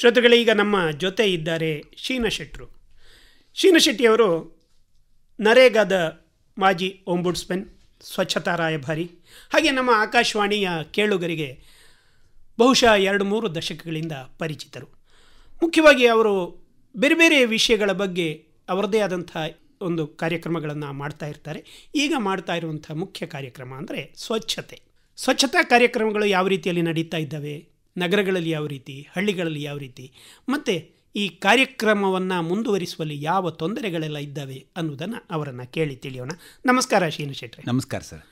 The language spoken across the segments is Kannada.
ಶ್ರೋತೃಗಳೇ ಈಗ ನಮ್ಮ ಜೊತೆ ಇದ್ದಾರೆ ಶೀನಶೆಟ್ಟರು ಶೀನಶೆಟ್ಟಿಯವರು ನರೇಗಾದ ಮಾಜಿ ಓಂಬುಡ್ಸ್ಮೆನ್ ಸ್ವಚ್ಛತಾ ರಾಯಭಾರಿ ಹಾಗೆ ನಮ್ಮ ಆಕಾಶವಾಣಿಯ ಕೇಳುಗರಿಗೆ ಬಹುಶಃ ಎರಡು ಮೂರು ದಶಕಗಳಿಂದ ಪರಿಚಿತರು ಮುಖ್ಯವಾಗಿ ಅವರು ಬೇರೆ ಬೇರೆ ವಿಷಯಗಳ ಬಗ್ಗೆ ಅವರದೇ ಆದಂಥ ಒಂದು ಕಾರ್ಯಕ್ರಮಗಳನ್ನು ಮಾಡ್ತಾ ಇರ್ತಾರೆ ಈಗ ಮಾಡ್ತಾ ಇರುವಂಥ ಮುಖ್ಯ ಕಾರ್ಯಕ್ರಮ ಅಂದರೆ ಸ್ವಚ್ಛತೆ ಸ್ವಚ್ಛತಾ ಕಾರ್ಯಕ್ರಮಗಳು ಯಾವ ರೀತಿಯಲ್ಲಿ ನಡೀತಾ ಇದ್ದಾವೆ ನಗರಗಳಲ್ಲಿ ಯಾವ ರೀತಿ ಹಳ್ಳಿಗಳಲ್ಲಿ ಯಾವ ರೀತಿ ಮತ್ತು ಈ ಕಾರ್ಯಕ್ರಮವನ್ನು ಮುಂದುವರಿಸುವಲ್ಲಿ ಯಾವ ತೊಂದರೆಗಳೆಲ್ಲ ಇದ್ದಾವೆ ಅನ್ನೋದನ್ನು ಅವರನ್ನು ಕೇಳಿ ತಿಳಿಯೋಣ ನಮಸ್ಕಾರ ಶೀನ ಶೆಟ್ಟಿ ನಮಸ್ಕಾರ ಸರ್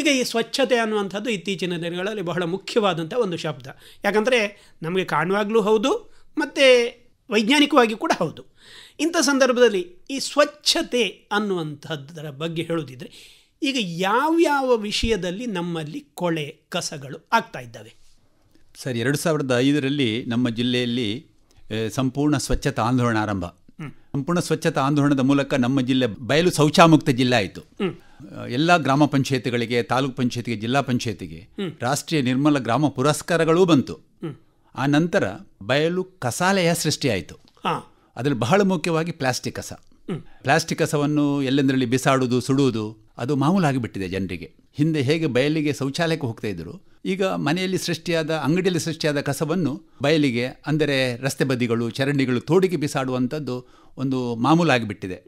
ಈಗ ಈ ಸ್ವಚ್ಛತೆ ಅನ್ನುವಂಥದ್ದು ಇತ್ತೀಚಿನ ದಿನಗಳಲ್ಲಿ ಬಹಳ ಮುಖ್ಯವಾದಂಥ ಒಂದು ಶಬ್ದ ಯಾಕಂದರೆ ನಮಗೆ ಕಾಣುವಾಗಲೂ ಹೌದು ಮತ್ತು ವೈಜ್ಞಾನಿಕವಾಗಿ ಕೂಡ ಹೌದು ಇಂಥ ಸಂದರ್ಭದಲ್ಲಿ ಈ ಸ್ವಚ್ಛತೆ ಅನ್ನುವಂಥದ್ದರ ಬಗ್ಗೆ ಹೇಳೋದಿದ್ರೆ ಈಗ ಯಾವ್ಯಾವ ವಿಷಯದಲ್ಲಿ ನಮ್ಮಲ್ಲಿ ಕೊಳೆ ಕಸಗಳು ಆಗ್ತಾ ಇದ್ದಾವೆ ಸರ್ ಎರಡು ಸಾವಿರದ ಐದರಲ್ಲಿ ನಮ್ಮ ಜಿಲ್ಲೆಯಲ್ಲಿ ಸಂಪೂರ್ಣ ಸ್ವಚ್ಛತಾ ಆಂದೋಲನ ಆರಂಭ ಸಂಪೂರ್ಣ ಸ್ವಚ್ಛತಾ ಆಂದೋಲನದ ಮೂಲಕ ನಮ್ಮ ಜಿಲ್ಲೆ ಬಯಲು ಶೌಚಾಮುಕ್ತ ಜಿಲ್ಲೆ ಆಯಿತು ಎಲ್ಲ ಗ್ರಾಮ ಪಂಚಾಯತ್ಗಳಿಗೆ ತಾಲೂಕು ಪಂಚಾಯತ್ಗೆ ಜಿಲ್ಲಾ ಪಂಚಾಯತಿಗೆ ರಾಷ್ಟ್ರೀಯ ನಿರ್ಮಲ ಗ್ರಾಮ ಪುರಸ್ಕಾರಗಳೂ ಬಂತು ಆ ನಂತರ ಬಯಲು ಕಸಾಲಯ ಸೃಷ್ಟಿಯಾಯಿತು ಅದರಲ್ಲಿ ಬಹಳ ಮುಖ್ಯವಾಗಿ ಪ್ಲಾಸ್ಟಿಕ್ ಕಸ ಪ್ಲಾಸ್ಟಿಕ್ ಕಸವನ್ನು ಎಲ್ಲೆಂದರಲ್ಲಿ ಬಿಸಾಡುವುದು ಸುಡುವುದು ಅದು ಮಾಮೂಲಾಗಿ ಬಿಟ್ಟಿದೆ ಜನರಿಗೆ ಹಿಂದೆ ಹೇಗೆ ಬಯಲಿಗೆ ಶೌಚಾಲಯಕ್ಕೆ ಹೋಗ್ತಾ ಇದ್ದರು ಈಗ ಮನೆಯಲ್ಲಿ ಸೃಷ್ಟಿಯಾದ ಅಂಗಡಿಯಲ್ಲಿ ಸೃಷ್ಟಿಯಾದ ಕಸವನ್ನು ಬಯಲಿಗೆ ಅಂದರೆ ರಸ್ತೆ ಬದಿಗಳು ಚರಂಡಿಗಳು ತೋಡಿಗೆ ಬಿಸಾಡುವಂಥದ್ದು ಒಂದು ಮಾಮೂಲಾಗಿಬಿಟ್ಟಿದೆ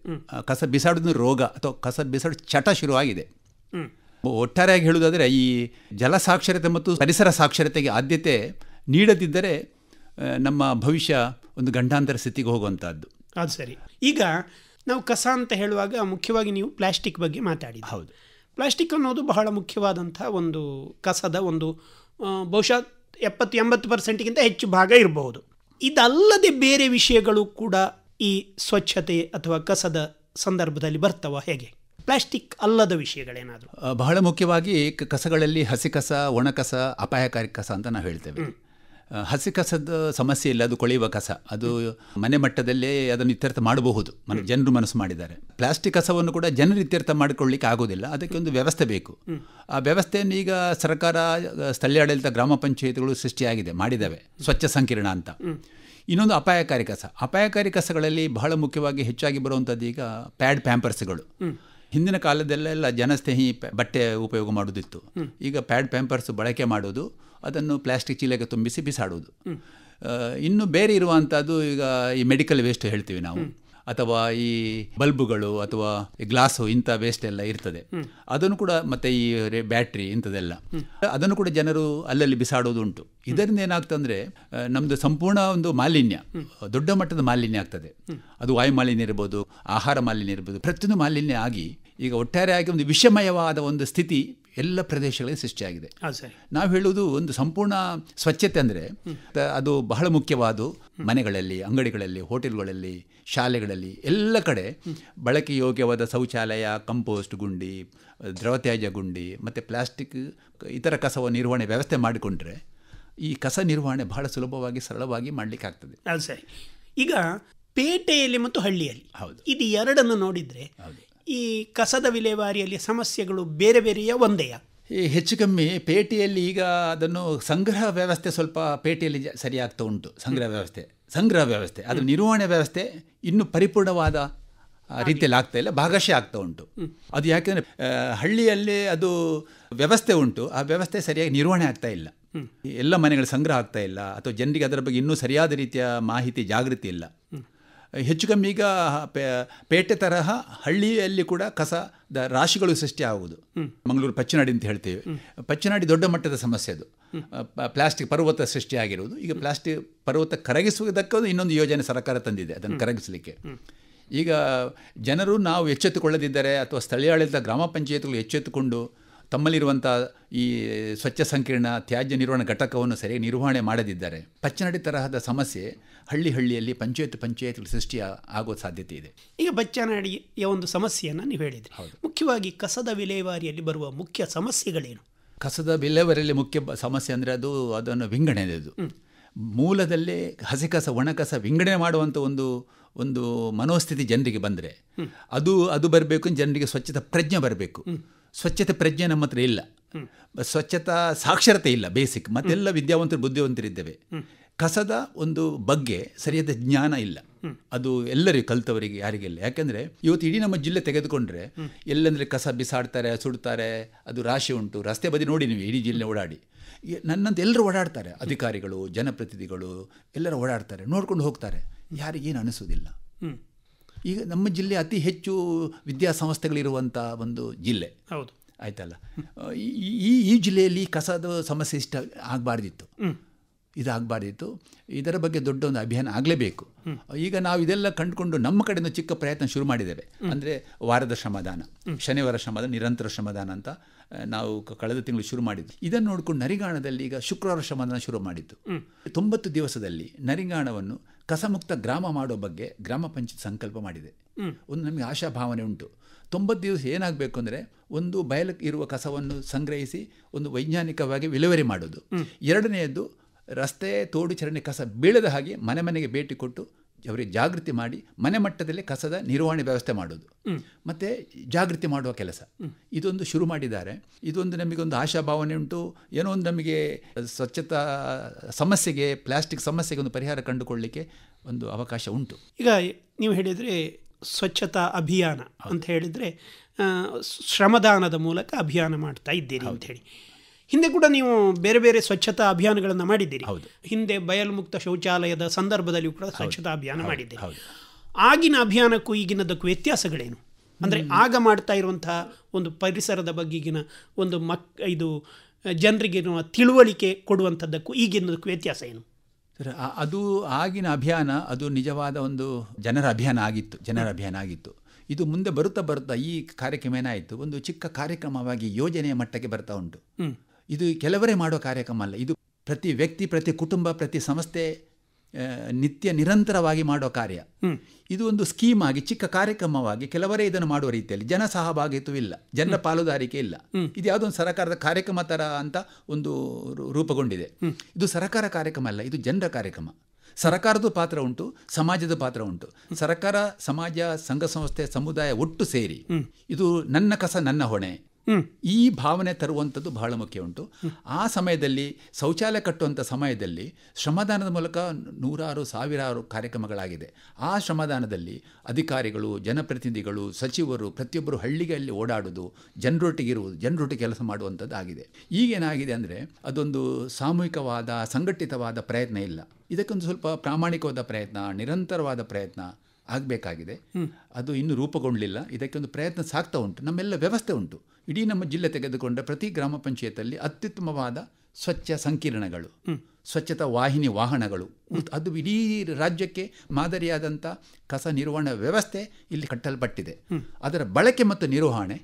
ಕಸ ಬಿಸಾಡೋದು ರೋಗ ಅಥವಾ ಕಸ ಬಿಸಾಡೋ ಚಟ ಶುರುವಾಗಿದೆ ಒಟ್ಟಾರೆಯಾಗಿ ಹೇಳುವುದಾದರೆ ಈ ಜಲ ಸಾಕ್ಷರತೆ ಮತ್ತು ಪರಿಸರ ಸಾಕ್ಷರತೆಗೆ ಆದ್ಯತೆ ನೀಡದಿದ್ದರೆ ನಮ್ಮ ಭವಿಷ್ಯ ಒಂದು ಗಂಡಾಂತರ ಸ್ಥಿತಿಗೆ ಹೋಗುವಂಥದ್ದು ಅದು ಸರಿ ಈಗ ನಾವು ಕಸ ಅಂತ ಹೇಳುವಾಗ ಮುಖ್ಯವಾಗಿ ನೀವು ಪ್ಲಾಸ್ಟಿಕ್ ಬಗ್ಗೆ ಮಾತಾಡಿ ಹೌದು ಪ್ಲಾಸ್ಟಿಕ್ ಅನ್ನೋದು ಬಹಳ ಮುಖ್ಯವಾದಂಥ ಒಂದು ಕಸದ ಒಂದು ಬಹುಶಃ ಎಪ್ಪತ್ತು ಎಂಬತ್ತು ಪರ್ಸೆಂಟ್ಗಿಂತ ಹೆಚ್ಚು ಭಾಗ ಇರಬಹುದು ಇದಲ್ಲದೆ ಬೇರೆ ವಿಷಯಗಳು ಕೂಡ ಈ ಸ್ವಚ್ಛತೆ ಅಥವಾ ಕಸದ ಸಂದರ್ಭದಲ್ಲಿ ಬರ್ತವ ಹೇಗೆ ಪ್ಲಾಸ್ಟಿಕ್ ಅಲ್ಲದ ವಿಷಯಗಳೇನಾದರೂ ಬಹಳ ಮುಖ್ಯವಾಗಿ ಕಸಗಳಲ್ಲಿ ಹಸಿ ಕಸ ಒಣಕಸ ಅಪಾಯಕಾರಿ ಕಸ ಅಂತ ನಾವು ಹೇಳ್ತೇವೆ ಹಸಿ ಕಸದ ಸಮಸ್ಯೆ ಇಲ್ಲ ಅದು ಕೊಳೆಯುವ ಕಸ ಅದು ಮನೆ ಮಟ್ಟದಲ್ಲೇ ಅದನ್ನು ಇತ್ಯರ್ಥ ಮಾಡಬಹುದು ಮನ ಜನರು ಮನಸ್ಸು ಮಾಡಿದ್ದಾರೆ ಪ್ಲಾಸ್ಟಿಕ್ ಕಸವನ್ನು ಕೂಡ ಜನರು ಇತ್ಯರ್ಥ ಮಾಡಿಕೊಳ್ಳಿಕ್ಕೆ ಆಗೋದಿಲ್ಲ ಅದಕ್ಕೆ ಒಂದು ವ್ಯವಸ್ಥೆ ಬೇಕು ಆ ವ್ಯವಸ್ಥೆಯನ್ನು ಈಗ ಸರ್ಕಾರ ಸ್ಥಳೀಯ ಆಡಳಿತ ಗ್ರಾಮ ಪಂಚಾಯತ್ಗಳು ಸೃಷ್ಟಿಯಾಗಿದೆ ಮಾಡಿದ್ದಾವೆ ಸ್ವಚ್ಛ ಸಂಕೀರ್ಣ ಅಂತ ಇನ್ನೊಂದು ಅಪಾಯಕಾರಿ ಕಸ ಅಪಾಯಕಾರಿ ಕಸಗಳಲ್ಲಿ ಬಹಳ ಮುಖ್ಯವಾಗಿ ಹೆಚ್ಚಾಗಿ ಬರುವಂಥದ್ದು ಈಗ ಪ್ಯಾಡ್ ಪ್ಯಾಂಪರ್ಸ್ಗಳು ಹಿಂದಿನ ಕಾಲದಲ್ಲೆಲ್ಲ ಜನಸ್ನೇಹಿ ಬಟ್ಟೆ ಉಪಯೋಗ ಮಾಡೋದಿತ್ತು ಈಗ ಪ್ಯಾಡ್ ಪ್ಯಾಂಪರ್ಸ್ ಬಳಕೆ ಮಾಡೋದು ಅದನ್ನು ಪ್ಲಾಸ್ಟಿಕ್ ಚೀಲಕ್ಕೆ ತುಂಬಿಸಿ ಬಿಸಾಡುವುದು ಇನ್ನು ಬೇರೆ ಇರುವಂಥದ್ದು ಈಗ ಈ ಮೆಡಿಕಲ್ ವೇಸ್ಟ್ ಹೇಳ್ತೀವಿ ನಾವು ಅಥವಾ ಈ ಬಲ್ಬುಗಳು ಅಥವಾ ಗ್ಲಾಸು ಇಂಥ ವೇಸ್ಟ್ ಎಲ್ಲ ಇರ್ತದೆ ಅದನ್ನು ಕೂಡ ಮತ್ತೆ ಈ ಬ್ಯಾಟ್ರಿ ಇಂಥದ್ದೆಲ್ಲ ಅದನ್ನು ಕೂಡ ಜನರು ಅಲ್ಲಲ್ಲಿ ಬಿಸಾಡೋದು ಉಂಟು ಇದರಿಂದ ಏನಾಗ್ತಂದ್ರೆ ನಮ್ಮದು ಸಂಪೂರ್ಣ ಒಂದು ಮಾಲಿನ್ಯ ದೊಡ್ಡ ಮಟ್ಟದ ಮಾಲಿನ್ಯ ಆಗ್ತದೆ ಅದು ವಾಯು ಮಾಲಿನ್ಯ ಇರ್ಬೋದು ಆಹಾರ ಮಾಲಿನ್ಯ ಇರ್ಬೋದು ಪ್ರತಿಯೊಂದು ಮಾಲಿನ್ಯ ಆಗಿ ಈಗ ಒಟ್ಟಾರೆಯಾಗಿ ಒಂದು ವಿಷಮಯವಾದ ಒಂದು ಸ್ಥಿತಿ ಎಲ್ಲ ಪ್ರದೇಶಗಳಲ್ಲಿ ಸೃಷ್ಟಿಯಾಗಿದೆ ನಾವು ಹೇಳುವುದು ಒಂದು ಸಂಪೂರ್ಣ ಸ್ವಚ್ಛತೆ ಅಂದರೆ ಅದು ಬಹಳ ಮುಖ್ಯವಾದ ಮನೆಗಳಲ್ಲಿ ಅಂಗಡಿಗಳಲ್ಲಿ ಹೋಟೆಲ್ಗಳಲ್ಲಿ ಶಾಲೆಗಳಲ್ಲಿ ಎಲ್ಲ ಕಡೆ ಬಳಕೆ ಯೋಗ್ಯವಾದ ಶೌಚಾಲಯ ಕಂಪೋಸ್ಟ್ ಗುಂಡಿ ದ್ರವತ್ಯಾಜ್ಯ ಗುಂಡಿ ಮತ್ತು ಪ್ಲಾಸ್ಟಿಕ್ ಇತರ ಕಸವ ನಿರ್ವಹಣೆ ವ್ಯವಸ್ಥೆ ಮಾಡಿಕೊಂಡ್ರೆ ಈ ಕಸ ನಿರ್ವಹಣೆ ಬಹಳ ಸುಲಭವಾಗಿ ಸರಳವಾಗಿ ಮಾಡಲಿಕ್ಕೆ ಆಗ್ತದೆ ಈಗ ಪೇಟೆಯಲ್ಲಿ ಮತ್ತು ಹಳ್ಳಿಯಲ್ಲಿ ಹೌದು ಇದು ಎರಡನ್ನು ನೋಡಿದರೆ ಈ ಕಸದ ವಿಲೇವಾರಿಯಲ್ಲಿ ಸಮಸ್ಯೆಗಳು ಬೇರೆ ಬೇರೆಯ ಒಂದೆಯ ಈ ಹೆಚ್ಚು ಕಮ್ಮಿ ಪೇಟೆಯಲ್ಲಿ ಈಗ ಅದನ್ನು ಸಂಗ್ರಹ ವ್ಯವಸ್ಥೆ ಸ್ವಲ್ಪ ಪೇಟೆಯಲ್ಲಿ ಸರಿಯಾಗ್ತಾ ಉಂಟು ಸಂಗ್ರಹ ವ್ಯವಸ್ಥೆ ಸಂಗ್ರಹ ವ್ಯವಸ್ಥೆ ಅದು ನಿರ್ವಹಣೆ ವ್ಯವಸ್ಥೆ ಇನ್ನೂ ಪರಿಪೂರ್ಣವಾದ ರೀತಿಯಲ್ಲಿ ಆಗ್ತಾ ಇಲ್ಲ ಭಾಗಶಃ ಆಗ್ತಾ ಉಂಟು ಅದು ಯಾಕೆಂದರೆ ಹಳ್ಳಿಯಲ್ಲಿ ಅದು ವ್ಯವಸ್ಥೆ ಉಂಟು ಆ ವ್ಯವಸ್ಥೆ ಸರಿಯಾಗಿ ನಿರ್ವಹಣೆ ಆಗ್ತಾ ಇಲ್ಲ ಎಲ್ಲ ಮನೆಗಳ ಸಂಗ್ರಹ ಆಗ್ತಾ ಇಲ್ಲ ಅಥವಾ ಜನರಿಗೆ ಅದರ ಬಗ್ಗೆ ಇನ್ನೂ ಸರಿಯಾದ ರೀತಿಯ ಮಾಹಿತಿ ಜಾಗೃತಿ ಇಲ್ಲ ಹೆಚ್ಚು ಕಮ್ಮಿ ಈಗ ಪೇಟೆ ತರಹ ಹಳ್ಳಿಯಲ್ಲಿ ಕೂಡ ಕಸದ ರಾಶಿಗಳು ಸೃಷ್ಟಿ ಆಗುವುದು ಮಂಗಳೂರು ಪಚ್ಚನಾಡಿ ಅಂತ ಹೇಳ್ತೇವೆ ಪಚ್ಚನಾಡಿ ದೊಡ್ಡ ಮಟ್ಟದ ಸಮಸ್ಯೆ ಅದು ಪ್ಲಾಸ್ಟಿಕ್ ಪರ್ವತ ಸೃಷ್ಟಿಯಾಗಿರುವುದು ಈಗ ಪ್ಲಾಸ್ಟಿಕ್ ಪರ್ವತ ಕರಗಿಸುವುದಕ್ಕೂ ಇನ್ನೊಂದು ಯೋಜನೆ ಸರ್ಕಾರ ತಂದಿದೆ ಅದನ್ನು ಕರಗಿಸಲಿಕ್ಕೆ ಈಗ ಜನರು ನಾವು ಎಚ್ಚೆತ್ತುಕೊಳ್ಳದಿದ್ದರೆ ಅಥವಾ ಸ್ಥಳೀಯ ಆಡಳಿತ ಗ್ರಾಮ ಪಂಚಾಯತ್ಗಳು ಎಚ್ಚೆತ್ತುಕೊಂಡು ತಮ್ಮಲ್ಲಿರುವಂಥ ಈ ಸ್ವಚ್ಛ ಸಂಕೀರ್ಣ ತ್ಯಾಜ್ಯ ನಿರ್ವಹಣಾ ಘಟಕವನ್ನು ಸರಿ ನಿರ್ವಹಣೆ ಮಾಡದಿದ್ದಾರೆ ಪಚ್ಚನಡಿ ತರಹದ ಸಮಸ್ಯೆ ಹಳ್ಳಿ ಹಳ್ಳಿಯಲ್ಲಿ ಪಂಚಾಯತ್ ಪಂಚಾಯತ್ಗಳು ಸೃಷ್ಟಿ ಆಗುವ ಸಾಧ್ಯತೆ ಇದೆ ಈಗ ಬಚ್ಚನಡಿಯ ಒಂದು ಸಮಸ್ಯೆಯನ್ನು ನೀವು ಹೇಳಿದ್ರಿ ಮುಖ್ಯವಾಗಿ ಕಸದ ವಿಲೇವಾರಿಯಲ್ಲಿ ಬರುವ ಮುಖ್ಯ ಸಮಸ್ಯೆಗಳೇನು ಕಸದ ವಿಲೇವಾರಿಯಲ್ಲಿ ಮುಖ್ಯ ಸಮಸ್ಯೆ ಅಂದರೆ ಅದು ಅದನ್ನು ವಿಂಗಡಣೆ ಮೂಲದಲ್ಲೇ ಹಸಿ ಕಸ ಒಣಕಸ ವಿಂಗಡಣೆ ಮಾಡುವಂಥ ಒಂದು ಒಂದು ಮನೋಸ್ಥಿತಿ ಜನರಿಗೆ ಬಂದರೆ ಅದು ಅದು ಬರಬೇಕು ಜನರಿಗೆ ಸ್ವಚ್ಛತಾ ಪ್ರಜ್ಞೆ ಬರಬೇಕು ಸ್ವಚ್ಛತೆ ಪ್ರಜ್ಞೆ ನಮ್ಮ ಹತ್ರ ಇಲ್ಲ ಸ್ವಚ್ಛತಾ ಸಾಕ್ಷರತೆ ಇಲ್ಲ ಬೇಸಿಕ್ ಮತ್ತೆಲ್ಲ ವಿದ್ಯಾವಂತರು ಬುದ್ಧಿವಂತರಿದ್ದೇವೆ ಕಸದ ಒಂದು ಬಗ್ಗೆ ಸರಿಯಾದ ಜ್ಞಾನ ಇಲ್ಲ ಅದು ಎಲ್ಲರಿಗೂ ಕಲ್ತವರಿಗೆ ಯಾರಿಗೆಲ್ಲ ಯಾಕಂದ್ರೆ ಇವತ್ತು ಇಡೀ ನಮ್ಮ ಜಿಲ್ಲೆ ತೆಗೆದುಕೊಂಡ್ರೆ ಎಲ್ಲಂದ್ರೆ ಕಸ ಬಿಸಾಡ್ತಾರೆ ಸುಡ್ತಾರೆ ಅದು ರಾಶಿ ಉಂಟು ರಸ್ತೆ ಬದಿ ನೋಡಿ ನೀವು ಇಡೀ ಜಿಲ್ಲೆ ಓಡಾಡಿ ನನ್ನಂತ ಎಲ್ಲರೂ ಓಡಾಡ್ತಾರೆ ಅಧಿಕಾರಿಗಳು ಜನಪ್ರತಿನಿಧಿಗಳು ಎಲ್ಲರೂ ಓಡಾಡ್ತಾರೆ ನೋಡ್ಕೊಂಡು ಹೋಗ್ತಾರೆ ಯಾರಿಗೇನು ಅನಿಸೋದಿಲ್ಲ ಈಗ ನಮ್ಮ ಜಿಲ್ಲೆ ಅತಿ ಹೆಚ್ಚು ವಿದ್ಯಾಸಂಸ್ಥೆಗಳಿರುವಂಥ ಒಂದು ಜಿಲ್ಲೆ ಹೌದು ಆಯ್ತಲ್ಲ ಈ ಈ ಜಿಲ್ಲೆಯಲ್ಲಿ ಕಸದ ಸಮಸ್ಯೆ ಇಷ್ಟ ಆಗಬಾರ್ದಿತ್ತು ಇದಾಗಬಾರ್ದಿತ್ತು ಇದರ ಬಗ್ಗೆ ದೊಡ್ಡ ಒಂದು ಅಭಿಯಾನ ಆಗಲೇಬೇಕು ಈಗ ನಾವು ಇದೆಲ್ಲ ಕಂಡುಕೊಂಡು ನಮ್ಮ ಕಡೆಯಿಂದ ಚಿಕ್ಕ ಪ್ರಯತ್ನ ಶುರು ಮಾಡಿದ್ದೇವೆ ಅಂದರೆ ವಾರದ ಶ್ರಮದಾನ ಶನಿವಾರ ಶ್ರಮದಾನ ನಿರಂತರ ಶ್ರಮದಾನ ಅಂತ ನಾವು ಕಳೆದ ತಿಂಗಳು ಶುರು ಮಾಡಿದ್ವಿ ಇದನ್ನು ನೋಡಿಕೊಂಡು ನರಿಗಾಣದಲ್ಲಿ ಈಗ ಶುಕ್ರವಾರ ಶ್ರಮದಾನ ಶುರು ಮಾಡಿದ್ದು ತೊಂಬತ್ತು ದಿವಸದಲ್ಲಿ ನರಿಗಾಣವನ್ನು ಕಸಮುಕ್ತ ಗ್ರಾಮ ಮಾಡೋ ಬಗ್ಗೆ ಗ್ರಾಮ ಪಂಚಾಯತ್ ಸಂಕಲ್ಪ ಮಾಡಿದೆ ಒಂದು ನಮಗೆ ಆಶಾಭಾವನೆ ಉಂಟು ತೊಂಬತ್ತು ದಿವಸ ಏನಾಗಬೇಕು ಅಂದರೆ ಒಂದು ಬಯಲು ಇರುವ ಕಸವನ್ನು ಸಂಗ್ರಹಿಸಿ ಒಂದು ವೈಜ್ಞಾನಿಕವಾಗಿ ವಿಲೇವರಿ ಮಾಡೋದು ಎರಡನೆಯದ್ದು ರಸ್ತೆ ತೋಡು ಚರಂಡಿ ಕಸ ಬೀಳದ ಹಾಗೆ ಮನೆ ಮನೆಗೆ ಭೇಟಿ ಕೊಟ್ಟು ಅವರಿಗೆ ಜಾಗೃತಿ ಮಾಡಿ ಮನೆ ಮಟ್ಟದಲ್ಲಿ ಕಸದ ನಿರ್ವಹಣೆ ವ್ಯವಸ್ಥೆ ಮಾಡೋದು ಮತ್ತು ಜಾಗೃತಿ ಮಾಡುವ ಕೆಲಸ ಇದೊಂದು ಶುರು ಮಾಡಿದ್ದಾರೆ ಇದೊಂದು ನಮಗೊಂದು ಆಶಾಭಾವನೆ ಉಂಟು ಏನೋ ಒಂದು ನಮಗೆ ಸ್ವಚ್ಛತಾ ಸಮಸ್ಯೆಗೆ ಪ್ಲಾಸ್ಟಿಕ್ ಸಮಸ್ಯೆಗೆ ಒಂದು ಪರಿಹಾರ ಕಂಡುಕೊಳ್ಳಲಿಕ್ಕೆ ಒಂದು ಅವಕಾಶ ಉಂಟು ಈಗ ನೀವು ಹೇಳಿದರೆ ಸ್ವಚ್ಛತಾ ಅಭಿಯಾನ ಅಂತ ಹೇಳಿದರೆ ಶ್ರಮದಾನದ ಮೂಲಕ ಅಭಿಯಾನ ಮಾಡ್ತಾ ಇದ್ದೀರಿ ಅಂತ ಹೇಳಿ ಹಿಂದೆ ಕೂಡ ನೀವು ಬೇರೆ ಬೇರೆ ಸ್ವಚ್ಛತಾ ಅಭಿಯಾನಗಳನ್ನು ಮಾಡಿದ್ದೀರಿ ಹಿಂದೆ ಬಯಲು ಮುಕ್ತ ಶೌಚಾಲಯದ ಸಂದರ್ಭದಲ್ಲಿಯೂ ಕೂಡ ಸ್ವಚ್ಛತಾ ಅಭಿಯಾನ ಮಾಡಿದ್ದೀರಿ ಆಗಿನ ಅಭಿಯಾನಕ್ಕೂ ಈಗಿನದಕ್ಕೂ ವ್ಯತ್ಯಾಸಗಳೇನು ಅಂದರೆ ಆಗ ಮಾಡ್ತಾ ಇರುವಂತಹ ಒಂದು ಪರಿಸರದ ಬಗ್ಗೆಗಿನ ಒಂದು ಮಕ್ ಇದು ಜನರಿಗೆ ತಿಳುವಳಿಕೆ ಕೊಡುವಂಥದ್ದಕ್ಕೂ ಈಗಿನದಕ್ಕೂ ವ್ಯತ್ಯಾಸ ಏನು ಸರ್ ಅದು ಆಗಿನ ಅಭಿಯಾನ ಅದು ನಿಜವಾದ ಒಂದು ಜನರ ಅಭಿಯಾನ ಆಗಿತ್ತು ಜನರ ಅಭಿಯಾನ ಆಗಿತ್ತು ಇದು ಮುಂದೆ ಬರುತ್ತಾ ಬರುತ್ತಾ ಈ ಕಾರ್ಯಕ್ರಮ ಏನಾಯಿತು ಒಂದು ಚಿಕ್ಕ ಕಾರ್ಯಕ್ರಮವಾಗಿ ಯೋಜನೆಯ ಮಟ್ಟಕ್ಕೆ ಬರ್ತಾ ಉಂಟು ಇದು ಕೆಲವರೇ ಮಾಡೋ ಕಾರ್ಯಕ್ರಮ ಅಲ್ಲ ಇದು ಪ್ರತಿ ವ್ಯಕ್ತಿ ಪ್ರತಿ ಕುಟುಂಬ ಪ್ರತಿ ಸಂಸ್ಥೆ ನಿತ್ಯ ನಿರಂತರವಾಗಿ ಮಾಡೋ ಕಾರ್ಯ ಇದು ಒಂದು ಸ್ಕೀಮ್ ಆಗಿ ಚಿಕ್ಕ ಕಾರ್ಯಕ್ರಮವಾಗಿ ಕೆಲವರೇ ಇದನ್ನು ಮಾಡುವ ರೀತಿಯಲ್ಲಿ ಜನ ಸಹಭಾಗಿತ್ವವಿಲ್ಲ ಜನರ ಪಾಲುದಾರಿಕೆ ಇಲ್ಲ ಇದು ಯಾವುದೊಂದು ಒಂದು ಸರಕಾರದ ಕಾರ್ಯಕ್ರಮ ಥರ ಅಂತ ಒಂದು ರೂಪುಗೊಂಡಿದೆ ಇದು ಸರ್ಕಾರ ಕಾರ್ಯಕ್ರಮ ಅಲ್ಲ ಇದು ಜನರ ಕಾರ್ಯಕ್ರಮ ಸರ್ಕಾರದ ಪಾತ್ರ ಉಂಟು ಸಮಾಜದ ಪಾತ್ರ ಉಂಟು ಸರ್ಕಾರ ಸಮಾಜ ಸಂಘ ಸಂಸ್ಥೆ ಸಮುದಾಯ ಒಟ್ಟು ಸೇರಿ ಇದು ನನ್ನ ಕಸ ನನ್ನ ಹೊಣೆ ಈ ಭಾವನೆ ತರುವಂಥದ್ದು ಬಹಳ ಮುಖ್ಯ ಉಂಟು ಆ ಸಮಯದಲ್ಲಿ ಶೌಚಾಲಯ ಕಟ್ಟುವಂಥ ಸಮಯದಲ್ಲಿ ಶ್ರಮದಾನದ ಮೂಲಕ ನೂರಾರು ಸಾವಿರಾರು ಕಾರ್ಯಕ್ರಮಗಳಾಗಿದೆ ಆ ಶ್ರಮದಾನದಲ್ಲಿ ಅಧಿಕಾರಿಗಳು ಜನಪ್ರತಿನಿಧಿಗಳು ಸಚಿವರು ಪ್ರತಿಯೊಬ್ಬರು ಹಳ್ಳಿಗೆಯಲ್ಲಿ ಓಡಾಡೋದು ಜನರೊಟ್ಟಿಗಿರುವುದು ಜನರೊಟ್ಟಿಗೆ ಕೆಲಸ ಮಾಡುವಂಥದ್ದು ಆಗಿದೆ ಈಗೇನಾಗಿದೆ ಅಂದರೆ ಅದೊಂದು ಸಾಮೂಹಿಕವಾದ ಸಂಘಟಿತವಾದ ಪ್ರಯತ್ನ ಇಲ್ಲ ಇದಕ್ಕೊಂದು ಸ್ವಲ್ಪ ಪ್ರಾಮಾಣಿಕವಾದ ಪ್ರಯತ್ನ ನಿರಂತರವಾದ ಪ್ರಯತ್ನ ಆಗಬೇಕಾಗಿದೆ ಅದು ಇನ್ನೂ ರೂಪುಗೊಂಡಿಲ್ಲ ಇದಕ್ಕೆ ಒಂದು ಪ್ರಯತ್ನ ಸಾಗ್ತಾ ಉಂಟು ನಮ್ಮೆಲ್ಲ ವ್ಯವಸ್ಥೆ ಉಂಟು ಇಡೀ ನಮ್ಮ ಜಿಲ್ಲೆ ತೆಗೆದುಕೊಂಡ ಪ್ರತಿ ಗ್ರಾಮ ಪಂಚಾಯತಲ್ಲಿ ಅತ್ಯುತ್ತಮವಾದ ಸ್ವಚ್ಛ ಸಂಕೀರ್ಣಗಳು ಸ್ವಚ್ಛತಾ ವಾಹಿನಿ ವಾಹನಗಳು ಅದು ಇಡೀ ರಾಜ್ಯಕ್ಕೆ ಮಾದರಿಯಾದಂಥ ಕಸ ನಿರ್ವಹಣಾ ವ್ಯವಸ್ಥೆ ಇಲ್ಲಿ ಕಟ್ಟಲ್ಪಟ್ಟಿದೆ ಅದರ ಬಳಕೆ ಮತ್ತು ನಿರ್ವಹಣೆ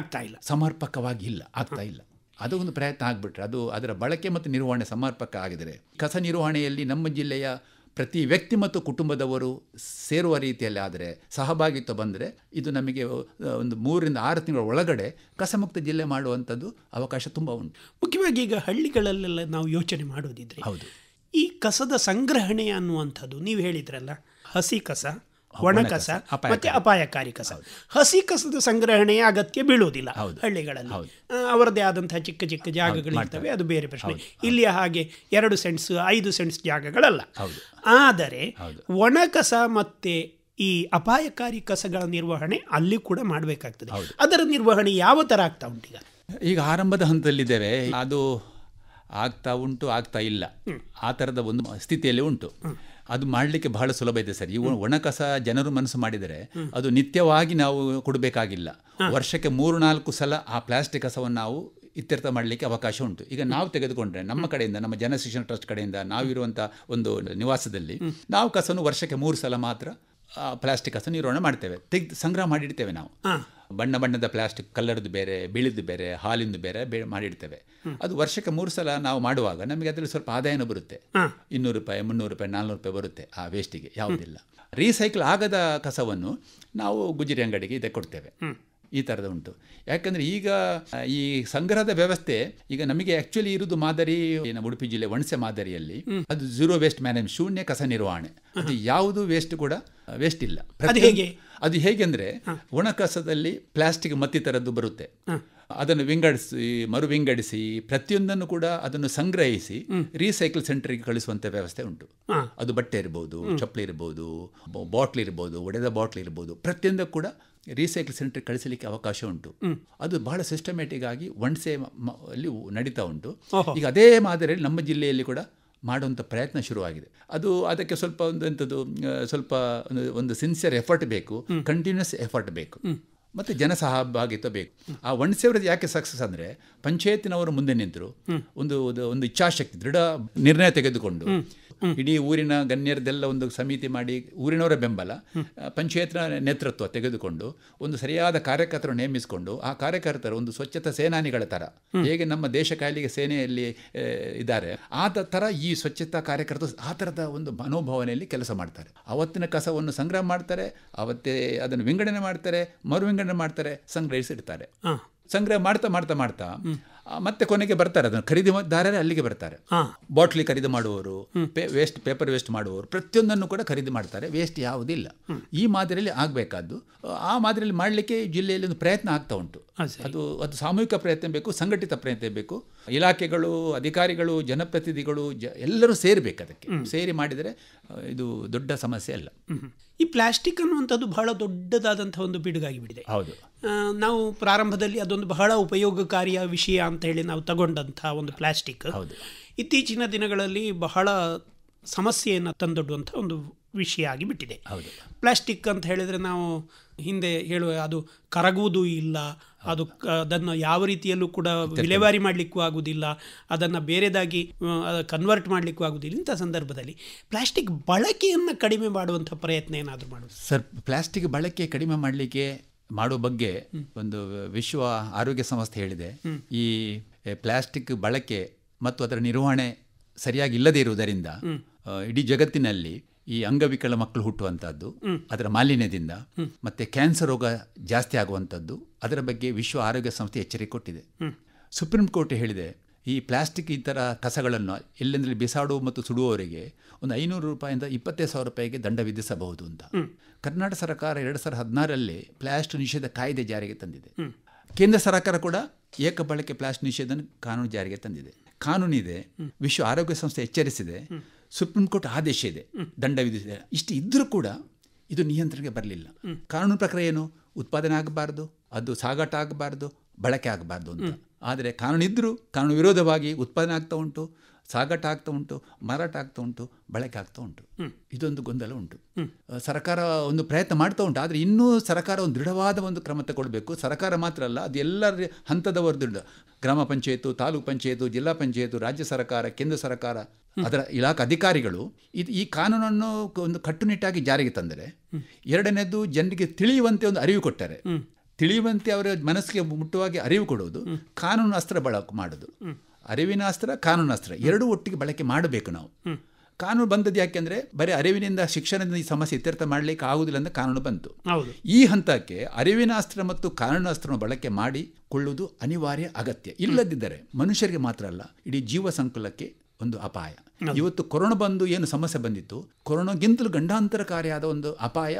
ಆಗ್ತಾ ಇಲ್ಲ ಸಮರ್ಪಕವಾಗಿ ಇಲ್ಲ ಆಗ್ತಾ ಇಲ್ಲ ಅದು ಒಂದು ಪ್ರಯತ್ನ ಆಗ್ಬಿಟ್ರೆ ಅದು ಅದರ ಬಳಕೆ ಮತ್ತು ನಿರ್ವಹಣೆ ಸಮರ್ಪಕ ಆಗಿದರೆ ಕಸ ನಿರ್ವಹಣೆಯಲ್ಲಿ ನಮ್ಮ ಜಿಲ್ಲೆಯ ಪ್ರತಿ ವ್ಯಕ್ತಿ ಮತ್ತು ಕುಟುಂಬದವರು ಸೇರುವ ರೀತಿಯಲ್ಲಿ ಆದರೆ ಸಹಭಾಗಿತ್ವ ಬಂದರೆ ಇದು ನಮಗೆ ಒಂದು ಮೂರರಿಂದ ಆರು ತಿಂಗಳ ಒಳಗಡೆ ಕಸಮುಕ್ತ ಜಿಲ್ಲೆ ಮಾಡುವಂಥದ್ದು ಅವಕಾಶ ತುಂಬ ಉಂಟು ಮುಖ್ಯವಾಗಿ ಈಗ ಹಳ್ಳಿಗಳಲ್ಲೆಲ್ಲ ನಾವು ಯೋಚನೆ ಮಾಡೋದಿದ್ರೆ ಹೌದು ಈ ಕಸದ ಸಂಗ್ರಹಣೆ ಅನ್ನುವಂಥದ್ದು ನೀವು ಹೇಳಿದ್ರಲ್ಲ ಹಸಿ ಕಸ ಒಣ ಕಸ ಮತ್ತೆ ಅಪಾಯಕಾರಿ ಕಸ ಹಸಿ ಕಸದ ಸಂಗ್ರಹಣೆಯ ಅಗತ್ಯ ಬೀಳುವುದಿಲ್ಲ ಹಳ್ಳಿಗಳಲ್ಲಿ ಅವರದೇ ಆದಂತಹ ಚಿಕ್ಕ ಚಿಕ್ಕ ಜಾಗಗಳಿರ್ತವೆ ಅದು ಬೇರೆ ಪ್ರಶ್ನೆ ಇಲ್ಲಿ ಹಾಗೆ ಎರಡು ಸೆಂಟ್ಸ್ ಐದು ಸೆಂಟ್ಸ್ ಜಾಗಗಳಲ್ಲ ಆದರೆ ಒಣ ಕಸ ಮತ್ತೆ ಈ ಅಪಾಯಕಾರಿ ಕಸಗಳ ನಿರ್ವಹಣೆ ಅಲ್ಲಿ ಕೂಡ ಮಾಡಬೇಕಾಗ್ತದೆ ಅದರ ನಿರ್ವಹಣೆ ಯಾವ ತರ ಆಗ್ತಾ ಉಂಟು ಈಗ ಈಗ ಆರಂಭದ ಹಂತದಲ್ಲಿದ್ದೇವೆ ಅದು ಆಗ್ತಾ ಉಂಟು ಆಗ್ತಾ ಇಲ್ಲ ಆ ಥರದ ಒಂದು ಸ್ಥಿತಿಯಲ್ಲಿ ಉಂಟು ಅದು ಮಾಡಲಿಕ್ಕೆ ಬಹಳ ಸುಲಭ ಇದೆ ಸರ್ ಈ ಒಣ ಕಸ ಜನರು ಮನಸ್ಸು ಮಾಡಿದರೆ ಅದು ನಿತ್ಯವಾಗಿ ನಾವು ಕೊಡಬೇಕಾಗಿಲ್ಲ ವರ್ಷಕ್ಕೆ ಮೂರು ನಾಲ್ಕು ಸಲ ಆ ಪ್ಲಾಸ್ಟಿಕ್ ಕಸವನ್ನು ನಾವು ಇತ್ಯರ್ಥ ಮಾಡಲಿಕ್ಕೆ ಅವಕಾಶ ಉಂಟು ಈಗ ನಾವು ತೆಗೆದುಕೊಂಡ್ರೆ ನಮ್ಮ ಕಡೆಯಿಂದ ನಮ್ಮ ಜನ ಶಿಕ್ಷಣ ಟ್ರಸ್ಟ್ ಕಡೆಯಿಂದ ನಾವಿರುವಂಥ ಒಂದು ನಿವಾಸದಲ್ಲಿ ನಾವು ಕಸವನ್ನು ವರ್ಷಕ್ಕೆ ಮೂರು ಸಲ ಮಾತ್ರ ಪ್ಲಾಸ್ಟಿಕ್ ಕಸ ನಿರ್ವಹಣೆ ಮಾಡ್ತೇವೆ ತೆಗೆದು ಸಂಗ್ರಹ ಮಾಡಿಡ್ತೇವೆ ನಾವು ಬಣ್ಣ ಬಣ್ಣದ ಪ್ಲಾಸ್ಟಿಕ್ ಕಲ್ಲರ್ದು ಬೇರೆ ಬಿಳಿದು ಬೇರೆ ಹಾಲಿಂದು ಬೇರೆ ಮಾಡಿರ್ತೇವೆ ಮಾಡಿಡ್ತೇವೆ ಅದು ವರ್ಷಕ್ಕೆ ಮೂರು ಸಲ ನಾವು ಮಾಡುವಾಗ ನಮಗೆ ಅದರಲ್ಲಿ ಸ್ವಲ್ಪ ಆದಾಯನೂ ಬರುತ್ತೆ ಇನ್ನೂರು ರೂಪಾಯಿ ಮುನ್ನೂರು ರೂಪಾಯಿ ನಾಲ್ನೂರು ರೂಪಾಯಿ ಬರುತ್ತೆ ಆ ವೇಸ್ಟಿಗೆ ಯಾವುದಿಲ್ಲ ರೀಸೈಕಲ್ ಆಗದ ಕಸವನ್ನು ನಾವು ಗುಜರಿ ಅಂಗಡಿಗೆ ಇದೆ ಕೊಡ್ತೇವೆ ಈ ಥರದ ಉಂಟು ಯಾಕಂದರೆ ಈಗ ಈ ಸಂಗ್ರಹದ ವ್ಯವಸ್ಥೆ ಈಗ ನಮಗೆ ಆ್ಯಕ್ಚುಲಿ ಇರುವುದು ಮಾದರಿ ಉಡುಪಿ ಜಿಲ್ಲೆ ಒಣಸೆ ಮಾದರಿಯಲ್ಲಿ ಅದು ಝೀರೋ ವೇಸ್ಟ್ ಮ್ಯಾನೇಜ್ ಶೂನ್ಯ ಕಸ ನಿರ್ವಹಣೆ ಅದು ಯಾವುದು ವೇಸ್ಟ್ ಕೂಡ ವೇಸ್ಟ್ ಇಲ್ಲ ಅದು ಹೇಗೆಂದರೆ ಒಣಕಸದಲ್ಲಿ ಪ್ಲಾಸ್ಟಿಕ್ ಮತ್ತಿತರದ್ದು ಬರುತ್ತೆ ಅದನ್ನು ವಿಂಗಡಿಸಿ ಮರು ವಿಂಗಡಿಸಿ ಪ್ರತಿಯೊಂದನ್ನು ಕೂಡ ಅದನ್ನು ಸಂಗ್ರಹಿಸಿ ರೀಸೈಕಲ್ ಸೆಂಟರ್ಗೆ ಕಳಿಸುವಂಥ ವ್ಯವಸ್ಥೆ ಉಂಟು ಅದು ಬಟ್ಟೆ ಇರ್ಬೋದು ಚಪ್ಪಲಿ ಇರ್ಬೋದು ಬಾಟ್ಲ್ ಇರ್ಬೋದು ಒಡೆದ ಬಾಟ್ಲ್ ಇರ್ಬೋದು ಪ್ರತಿಯೊಂದಕ್ಕೂ ಕೂಡ ರೀಸೈಕಲ್ ಸೆಂಟರ್ ಕಳಿಸಲಿಕ್ಕೆ ಅವಕಾಶ ಉಂಟು ಅದು ಬಹಳ ಸಿಸ್ಟಮ್ಯಾಟಿಕ್ ಆಗಿ ಒಣಸೆ ಅಲ್ಲಿ ನಡೀತಾ ಉಂಟು ಈಗ ಅದೇ ಮಾದರಿಯಲ್ಲಿ ನಮ್ಮ ಜಿಲ್ಲೆಯಲ್ಲಿ ಕೂಡ ಮಾಡುವಂಥ ಪ್ರಯತ್ನ ಶುರುವಾಗಿದೆ ಅದು ಅದಕ್ಕೆ ಸ್ವಲ್ಪ ಒಂದು ಎಂಥದ್ದು ಸ್ವಲ್ಪ ಒಂದು ಒಂದು ಸಿನ್ಸಿಯರ್ ಎಫರ್ಟ್ ಬೇಕು ಕಂಟಿನ್ಯೂಸ್ ಎಫರ್ಟ್ ಬೇಕು ಮತ್ತು ಜನ ಸಹಭಾಗಿತ್ವ ಬೇಕು ಆ ಒಣಸೇವ್ರದ್ದು ಯಾಕೆ ಸಕ್ಸಸ್ ಅಂದರೆ ಪಂಚಾಯತಿನವರು ಮುಂದೆ ನಿಂತರು ಒಂದು ಒಂದು ಇಚ್ಛಾಶಕ್ತಿ ದೃಢ ನಿರ್ಣಯ ತೆಗೆದುಕೊಂಡು ಇಡೀ ಊರಿನ ಗಣ್ಯರದೆಲ್ಲ ಒಂದು ಸಮಿತಿ ಮಾಡಿ ಊರಿನವರ ಬೆಂಬಲ ಪಂಚಾಯತ್ನ ನೇತೃತ್ವ ತೆಗೆದುಕೊಂಡು ಒಂದು ಸರಿಯಾದ ಕಾರ್ಯಕರ್ತರು ನೇಮಿಸಿಕೊಂಡು ಆ ಕಾರ್ಯಕರ್ತರು ಒಂದು ಸ್ವಚ್ಛತಾ ಸೇನಾನಿಗಳ ತರ ಹೇಗೆ ನಮ್ಮ ದೇಶ ಕಾಯಿಲೆಗೆ ಸೇನೆಯಲ್ಲಿ ಇದ್ದಾರೆ ಆ ತರ ಈ ಸ್ವಚ್ಛತಾ ಕಾರ್ಯಕರ್ತರು ಆ ತರದ ಒಂದು ಮನೋಭಾವನೆಯಲ್ಲಿ ಕೆಲಸ ಮಾಡ್ತಾರೆ ಅವತ್ತಿನ ಕಸವನ್ನು ಸಂಗ್ರಹ ಮಾಡ್ತಾರೆ ಅವತ್ತೇ ಅದನ್ನು ವಿಂಗಡಣೆ ಮಾಡ್ತಾರೆ ಮರು ವಿಂಗಡಣೆ ಮಾಡ್ತಾರೆ ಸಂಗ್ರಹಿಸಿಡ್ತಾರೆ ಸಂಗ್ರಹ ಮಾಡ್ತಾ ಮಾಡ್ತಾ ಮಾಡ್ತಾ ಮತ್ತೆ ಕೊನೆಗೆ ಬರ್ತಾರೆ ಅದನ್ನು ಖರೀದಿದಾರರೇ ಅಲ್ಲಿಗೆ ಬರ್ತಾರೆ ಬಾಟ್ಲಿ ಖರೀದಿ ಮಾಡುವವರು ವೇಸ್ಟ್ ಪೇಪರ್ ವೇಸ್ಟ್ ಮಾಡುವವರು ಪ್ರತಿಯೊಂದನ್ನು ಕೂಡ ಖರೀದಿ ಮಾಡ್ತಾರೆ ವೇಸ್ಟ್ ಯಾವುದಿಲ್ಲ ಈ ಮಾದರಿಯಲ್ಲಿ ಆಗಬೇಕಾದ್ದು ಆ ಮಾದರಿಯಲ್ಲಿ ಮಾಡಲಿಕ್ಕೆ ಜಿಲ್ಲೆಯಲ್ಲಿ ಒಂದು ಪ್ರಯತ್ನ ಆಗ್ತಾ ಉಂಟು ಅದು ಅದು ಸಾಮೂಹಿಕ ಪ್ರಯತ್ನ ಬೇಕು ಸಂಘಟಿತ ಪ್ರಯತ್ನ ಬೇಕು ಇಲಾಖೆಗಳು ಅಧಿಕಾರಿಗಳು ಜನಪ್ರತಿನಿಧಿಗಳು ಜ ಎಲ್ಲರೂ ಸೇರಬೇಕು ಅದಕ್ಕೆ ಸೇರಿ ಮಾಡಿದರೆ ಇದು ದೊಡ್ಡ ಸಮಸ್ಯೆ ಅಲ್ಲ ಈ ಪ್ಲಾಸ್ಟಿಕ್ ಅನ್ನುವಂಥದ್ದು ಬಹಳ ದೊಡ್ಡದಾದಂಥ ಒಂದು ಬಿಡುಗಾಗಿಬಿಟ್ಟಿದೆ ಹೌದು ನಾವು ಪ್ರಾರಂಭದಲ್ಲಿ ಅದೊಂದು ಬಹಳ ಉಪಯೋಗಕಾರಿಯ ವಿಷಯ ಅಂತ ಹೇಳಿ ನಾವು ತಗೊಂಡಂಥ ಒಂದು ಪ್ಲಾಸ್ಟಿಕ್ ಇತ್ತೀಚಿನ ದಿನಗಳಲ್ಲಿ ಬಹಳ ಸಮಸ್ಯೆಯನ್ನು ತಂದೊಡ್ಡುವಂಥ ಒಂದು ವಿಷಯ ಆಗಿಬಿಟ್ಟಿದೆ ಪ್ಲಾಸ್ಟಿಕ್ ಅಂತ ಹೇಳಿದರೆ ನಾವು ಹಿಂದೆ ಹೇಳುವ ಅದು ಕರಗುವುದು ಇಲ್ಲ ಅದು ಅದನ್ನು ಯಾವ ರೀತಿಯಲ್ಲೂ ಕೂಡ ವಿಲೇವಾರಿ ಮಾಡಲಿಕ್ಕೂ ಆಗುವುದಿಲ್ಲ ಅದನ್ನು ಬೇರೆದಾಗಿ ಕನ್ವರ್ಟ್ ಮಾಡಲಿಕ್ಕೂ ಆಗುವುದಿಲ್ಲ ಇಂಥ ಸಂದರ್ಭದಲ್ಲಿ ಪ್ಲಾಸ್ಟಿಕ್ ಬಳಕೆಯನ್ನು ಕಡಿಮೆ ಮಾಡುವಂಥ ಪ್ರಯತ್ನ ಏನಾದರೂ ಮಾಡೋದು ಸರ್ ಪ್ಲಾಸ್ಟಿಕ್ ಬಳಕೆ ಕಡಿಮೆ ಮಾಡಲಿಕ್ಕೆ ಮಾಡುವ ಬಗ್ಗೆ ಒಂದು ವಿಶ್ವ ಆರೋಗ್ಯ ಸಂಸ್ಥೆ ಹೇಳಿದೆ ಈ ಪ್ಲಾಸ್ಟಿಕ್ ಬಳಕೆ ಮತ್ತು ಅದರ ನಿರ್ವಹಣೆ ಸರಿಯಾಗಿ ಇಲ್ಲದೇ ಇರುವುದರಿಂದ ಇಡೀ ಜಗತ್ತಿನಲ್ಲಿ ಈ ಅಂಗವಿಕಲ ಮಕ್ಕಳು ಹುಟ್ಟುವಂಥದ್ದು ಅದರ ಮಾಲಿನ್ಯದಿಂದ ಮತ್ತೆ ಕ್ಯಾನ್ಸರ್ ರೋಗ ಜಾಸ್ತಿ ಆಗುವಂಥದ್ದು ಅದರ ಬಗ್ಗೆ ವಿಶ್ವ ಆರೋಗ್ಯ ಸಂಸ್ಥೆ ಎಚ್ಚರಿಕೆ ಕೊಟ್ಟಿದೆ ಸುಪ್ರೀಂ ಕೋರ್ಟ್ ಹೇಳಿದೆ ಈ ಪ್ಲಾಸ್ಟಿಕ್ ಈ ಥರ ಕಸಗಳನ್ನು ಎಲ್ಲೆಂದರೆ ಬಿಸಾಡುವ ಮತ್ತು ಸುಡುವವರಿಗೆ ಒಂದು ಐನೂರು ರೂಪಾಯಿಂದ ಇಪ್ಪತ್ತೈದು ಸಾವಿರ ರೂಪಾಯಿಗೆ ದಂಡ ವಿಧಿಸಬಹುದು ಅಂತ ಕರ್ನಾಟಕ ಸರ್ಕಾರ ಎರಡು ಸಾವಿರದ ಹದಿನಾರರಲ್ಲಿ ಪ್ಲಾಸ್ಟಿಕ್ ನಿಷೇಧ ಕಾಯ್ದೆ ಜಾರಿಗೆ ತಂದಿದೆ ಕೇಂದ್ರ ಸರ್ಕಾರ ಕೂಡ ಏಕ ಬಳಕೆ ಪ್ಲಾಸ್ಟಿಕ್ ನಿಷೇಧ ಕಾನೂನು ಜಾರಿಗೆ ತಂದಿದೆ ಕಾನೂನಿದೆ ವಿಶ್ವ ಆರೋಗ್ಯ ಸಂಸ್ಥೆ ಎಚ್ಚರಿಸಿದೆ ಸುಪ್ರೀಂ ಕೋರ್ಟ್ ಆದೇಶ ಇದೆ ದಂಡ ವಿಧಿಸಿದೆ ಇಷ್ಟು ಇದ್ದರೂ ಕೂಡ ಇದು ನಿಯಂತ್ರಣಕ್ಕೆ ಬರಲಿಲ್ಲ ಕಾನೂನು ಪ್ರಕ್ರಿಯೆ ಏನು ಉತ್ಪಾದನೆ ಆಗಬಾರ್ದು ಅದು ಸಾಗಾಟ ಆಗಬಾರ್ದು ಬಳಕೆ ಆಗಬಾರ್ದು ಅಂತ ಆದರೆ ಇದ್ದರೂ ಕಾನೂನು ವಿರೋಧವಾಗಿ ಉತ್ಪಾದನೆ ಆಗ್ತಾ ಉಂಟು ಸಾಗಾಟ ಆಗ್ತಾ ಉಂಟು ಮಾರಾಟ ಆಗ್ತಾ ಉಂಟು ಬಳಕೆ ಆಗ್ತಾ ಉಂಟು ಇದೊಂದು ಗೊಂದಲ ಉಂಟು ಸರ್ಕಾರ ಒಂದು ಪ್ರಯತ್ನ ಮಾಡ್ತಾ ಉಂಟು ಆದರೆ ಇನ್ನೂ ಸರ್ಕಾರ ಒಂದು ದೃಢವಾದ ಒಂದು ಕ್ರಮ ತಗೊಳ್ಬೇಕು ಸರ್ಕಾರ ಮಾತ್ರ ಅಲ್ಲ ಅದು ಎಲ್ಲರ ಹಂತದವರು ದೃಢ ಗ್ರಾಮ ಪಂಚಾಯತ್ ತಾಲೂಕು ಪಂಚಾಯತ್ ಜಿಲ್ಲಾ ಪಂಚಾಯತ್ ರಾಜ್ಯ ಸರ್ಕಾರ ಕೇಂದ್ರ ಸರ್ಕಾರ ಅದರ ಇಲಾಖೆ ಅಧಿಕಾರಿಗಳು ಇದು ಈ ಕಾನೂನನ್ನು ಒಂದು ಕಟ್ಟುನಿಟ್ಟಾಗಿ ಜಾರಿಗೆ ತಂದರೆ ಎರಡನೇದು ಜನರಿಗೆ ತಿಳಿಯುವಂತೆ ಒಂದು ಅರಿವು ಕೊಟ್ಟರೆ ತಿಳಿಯುವಂತೆ ಅವರ ಮನಸ್ಸಿಗೆ ಮುಟ್ಟುವಾಗಿ ಅರಿವು ಕೊಡುವುದು ಕಾನೂನು ಅಸ್ತ್ರ ಬಳಕೆ ಮಾಡೋದು ಅರಿವಿನ ಅಸ್ತ್ರ ಕಾನೂನಾಸ್ತ್ರ ಎರಡೂ ಒಟ್ಟಿಗೆ ಬಳಕೆ ಮಾಡಬೇಕು ನಾವು ಕಾನೂನು ಬಂದದ್ದು ಯಾಕೆಂದ್ರೆ ಬರೀ ಅರಿವಿನಿಂದ ಶಿಕ್ಷಣದಿಂದ ಈ ಸಮಸ್ಯೆ ಇತ್ಯರ್ಥ ಮಾಡಲಿಕ್ಕೆ ಆಗುದಿಲ್ಲ ಅಂತ ಕಾನೂನು ಬಂತು ಈ ಹಂತಕ್ಕೆ ಅರಿವಿನಾಸ್ತ್ರ ಮತ್ತು ಕಾನೂನಾಸ್ತ್ರವನ್ನು ಬಳಕೆ ಮಾಡಿ ಅನಿವಾರ್ಯ ಅಗತ್ಯ ಇಲ್ಲದಿದ್ದರೆ ಮನುಷ್ಯರಿಗೆ ಮಾತ್ರ ಅಲ್ಲ ಇಡೀ ಜೀವ ಸಂಕುಲಕ್ಕೆ ಒಂದು ಅಪಾಯ ಇವತ್ತು ಕೊರೋನಾ ಬಂದು ಏನು ಸಮಸ್ಯೆ ಬಂದಿತ್ತು ಕೊರೋನಾಗಿಂತಲೂ ಗಂಡಾಂತರಕಾರಿಯಾದ ಒಂದು ಅಪಾಯ